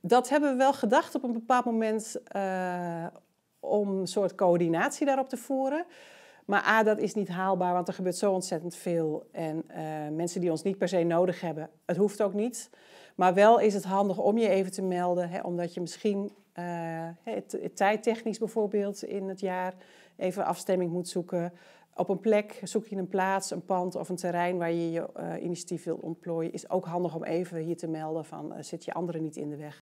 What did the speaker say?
dat hebben we wel gedacht op een bepaald moment eh, om een soort coördinatie daarop te voeren. Maar A, dat is niet haalbaar, want er gebeurt zo ontzettend veel. En eh, mensen die ons niet per se nodig hebben, het hoeft ook niet. Maar wel is het handig om je even te melden, hè, omdat je misschien uh, tijdtechnisch bijvoorbeeld in het jaar even afstemming moet zoeken. Op een plek zoek je een plaats, een pand of een terrein waar je je initiatief wilt ontplooien. Is ook handig om even hier te melden van zit je anderen niet in de weg.